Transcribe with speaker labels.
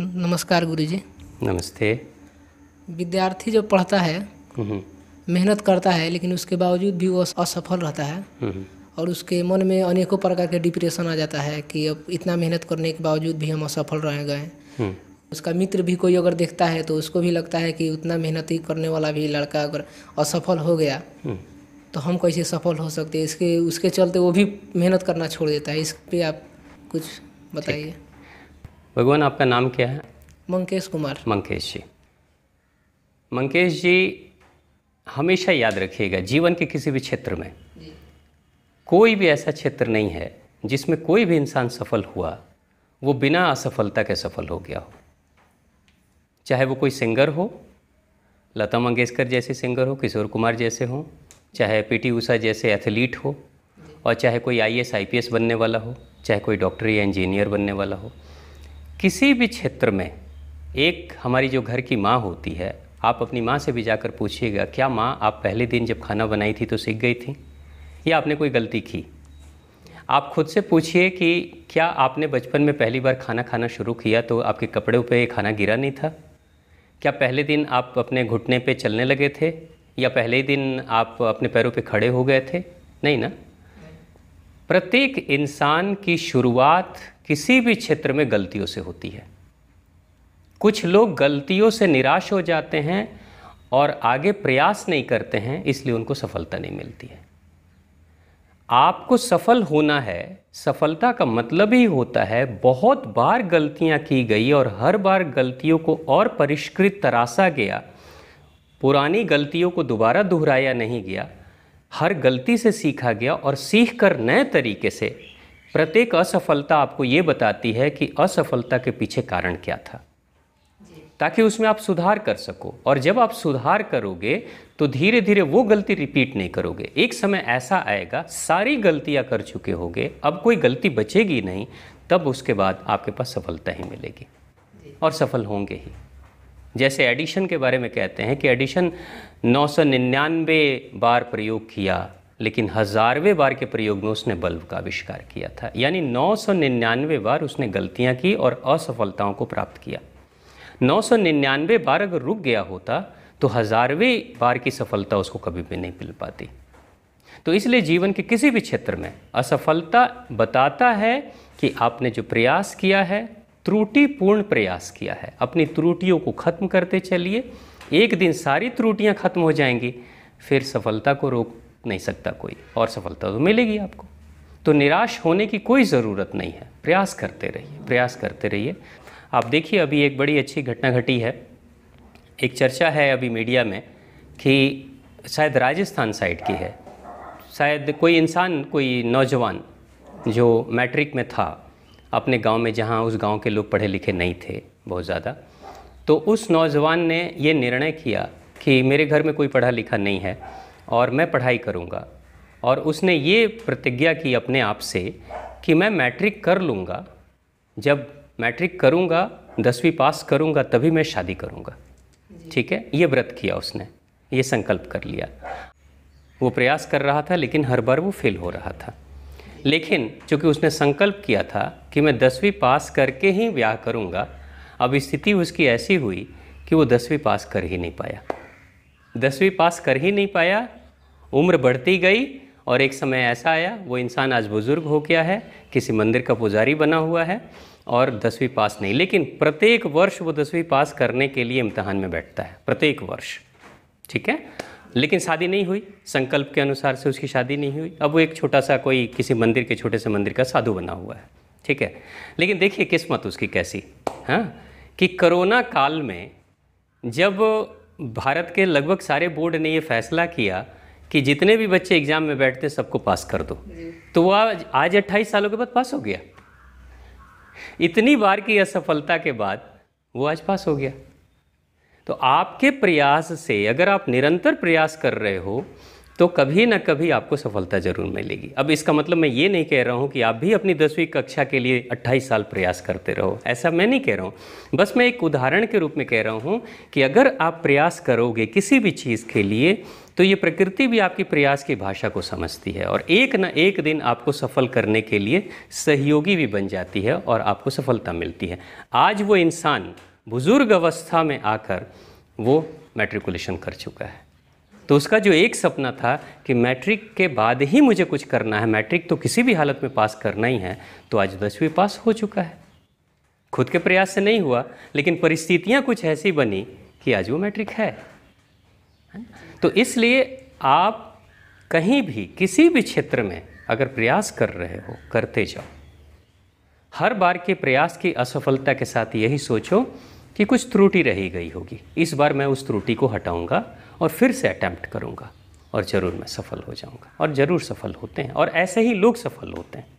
Speaker 1: नमस्कार गुरु जी नमस्ते विद्यार्थी जब पढ़ता है हम्म। मेहनत करता है लेकिन उसके बावजूद भी वो असफल रहता है हम्म। और उसके मन में अनेकों प्रकार के डिप्रेशन आ जाता है कि अब इतना मेहनत करने के बावजूद भी हम असफल रह गए हम्म। उसका मित्र भी कोई अगर देखता है तो उसको भी लगता है कि उतना मेहनत ही करने वाला भी लड़का अगर असफल हो गया तो हम कैसे सफल हो सकते इसके उसके चलते वो भी मेहनत करना छोड़ देता है इस पर आप कुछ बताइए भगवान आपका नाम क्या है मंकेश कुमार मंकेश जी मंकेश जी हमेशा याद रखिएगा जीवन के किसी भी क्षेत्र में कोई भी ऐसा क्षेत्र नहीं है जिसमें कोई भी इंसान सफल हुआ वो बिना असफलता के सफल हो गया हो चाहे वो कोई सिंगर हो लता मंगेशकर जैसे सिंगर हो किशोर कुमार जैसे हो चाहे पी टी ऊषा जैसे एथलीट हो और चाहे कोई पी एस बनने वाला हो चाहे कोई डॉक्टर या इंजीनियर बनने वाला हो किसी भी क्षेत्र में एक हमारी जो घर की माँ होती है आप अपनी माँ से भी जाकर पूछिएगा क्या माँ आप पहले दिन जब खाना बनाई थी तो सीख गई थी या आपने कोई गलती की आप खुद से पूछिए कि क्या आपने बचपन में पहली बार खाना खाना शुरू किया तो आपके कपड़े पर खाना गिरा नहीं था क्या पहले दिन आप अपने घुटने पे चलने लगे थे या पहले ही दिन आप अपने पैरों पे खड़े हो गए थे नहीं ना प्रत्येक इंसान की शुरुआत किसी भी क्षेत्र में गलतियों से होती है कुछ लोग गलतियों से निराश हो जाते हैं और आगे प्रयास नहीं करते हैं इसलिए उनको सफलता नहीं मिलती है आपको सफल होना है सफलता का मतलब ही होता है बहुत बार गलतियां की गई और हर बार गलतियों को और परिष्कृत तराशा गया पुरानी गलतियों को दोबारा दोहराया नहीं गया हर गलती से सीखा गया और सीख कर नए तरीके से प्रत्येक असफलता आपको ये बताती है कि असफलता के पीछे कारण क्या था ताकि उसमें आप सुधार कर सको और जब आप सुधार करोगे तो धीरे धीरे वो गलती रिपीट नहीं करोगे एक समय ऐसा आएगा सारी गलतियां कर चुके होगे अब कोई गलती बचेगी नहीं तब उसके बाद आपके पास सफलता ही मिलेगी और सफल होंगे ही जैसे एडिशन के बारे में कहते हैं कि एडिशन 999 बार प्रयोग किया लेकिन हज़ारवें बार के प्रयोग में उसने बल्ब का आविष्कार किया था यानी 999 बार उसने गलतियां की और असफलताओं को प्राप्त किया 999 बार अगर रुक गया होता तो हज़ारवें बार की सफलता उसको कभी भी नहीं मिल पाती तो इसलिए जीवन के किसी भी क्षेत्र में असफलता बताता है कि आपने जो प्रयास किया है त्रुटिपूर्ण प्रयास किया है अपनी त्रुटियों को खत्म करते चलिए एक दिन सारी त्रुटियाँ खत्म हो जाएंगी फिर सफलता को रोक नहीं सकता कोई और सफलता तो मिलेगी आपको तो निराश होने की कोई ज़रूरत नहीं है प्रयास करते रहिए प्रयास करते रहिए आप देखिए अभी एक बड़ी अच्छी घटना घटी है एक चर्चा है अभी मीडिया में कि शायद राजस्थान साइड की है शायद कोई इंसान कोई नौजवान जो मैट्रिक में था अपने गांव में जहां उस गांव के लोग पढ़े लिखे नहीं थे बहुत ज़्यादा तो उस नौजवान ने ये निर्णय किया कि मेरे घर में कोई पढ़ा लिखा नहीं है और मैं पढ़ाई करूँगा और उसने ये प्रतिज्ञा की अपने आप से कि मैं मैट्रिक कर लूँगा जब मैट्रिक करूँगा दसवीं पास करूँगा तभी मैं शादी करूँगा ठीक है ये व्रत किया उसने ये संकल्प कर लिया वो प्रयास कर रहा था लेकिन हर बार वो फेल हो रहा था लेकिन चूँकि उसने संकल्प किया था कि मैं दसवीं पास करके ही ब्याह करूँगा अब स्थिति उसकी ऐसी हुई कि वो दसवीं पास कर ही नहीं पाया दसवीं पास कर ही नहीं पाया उम्र बढ़ती गई और एक समय ऐसा आया वो इंसान आज बुज़ुर्ग हो गया है किसी मंदिर का पुजारी बना हुआ है और दसवीं पास नहीं लेकिन प्रत्येक वर्ष वो दसवीं पास करने के लिए इम्तहान में बैठता है प्रत्येक वर्ष ठीक है लेकिन शादी नहीं हुई संकल्प के अनुसार से उसकी शादी नहीं हुई अब वो एक छोटा सा कोई किसी मंदिर के छोटे से मंदिर का साधु बना हुआ है ठीक है लेकिन देखिए किस्मत उसकी कैसी हाँ कि कोरोना काल में जब भारत के लगभग सारे बोर्ड ने ये फैसला किया कि जितने भी बच्चे एग्ज़ाम में बैठते सबको पास कर दो तो वह आज आज अट्ठाईस सालों के बाद पास हो गया इतनी बार की असफलता के बाद वो आज पास हो गया तो आपके प्रयास से अगर आप निरंतर प्रयास कर रहे हो तो कभी ना कभी आपको सफलता ज़रूर मिलेगी अब इसका मतलब मैं ये नहीं कह रहा हूँ कि आप भी अपनी दसवीं कक्षा के लिए 28 साल प्रयास करते रहो ऐसा मैं नहीं कह रहा हूँ बस मैं एक उदाहरण के रूप में कह रहा हूँ कि अगर आप प्रयास करोगे किसी भी चीज़ के लिए तो ये प्रकृति भी आपकी प्रयास की भाषा को समझती है और एक ना एक दिन आपको सफल करने के लिए सहयोगी भी बन जाती है और आपको सफलता मिलती है आज वो इंसान बुज़ुर्ग अवस्था में आकर वो मैट्रिकुलेशन कर चुका है तो उसका जो एक सपना था कि मैट्रिक के बाद ही मुझे कुछ करना है मैट्रिक तो किसी भी हालत में पास करना ही है तो आज दसवीं पास हो चुका है खुद के प्रयास से नहीं हुआ लेकिन परिस्थितियाँ कुछ ऐसी बनी कि आज वो मैट्रिक है तो इसलिए आप कहीं भी किसी भी क्षेत्र में अगर प्रयास कर रहे हो करते जाओ हर बार के प्रयास की असफलता के साथ यही सोचो कि कुछ त्रुटि रही गई होगी इस बार मैं उस त्रुटि को हटाऊंगा और फिर से अटैम्प्ट करूंगा और ज़रूर मैं सफल हो जाऊंगा और ज़रूर सफल होते हैं और ऐसे ही लोग सफल होते हैं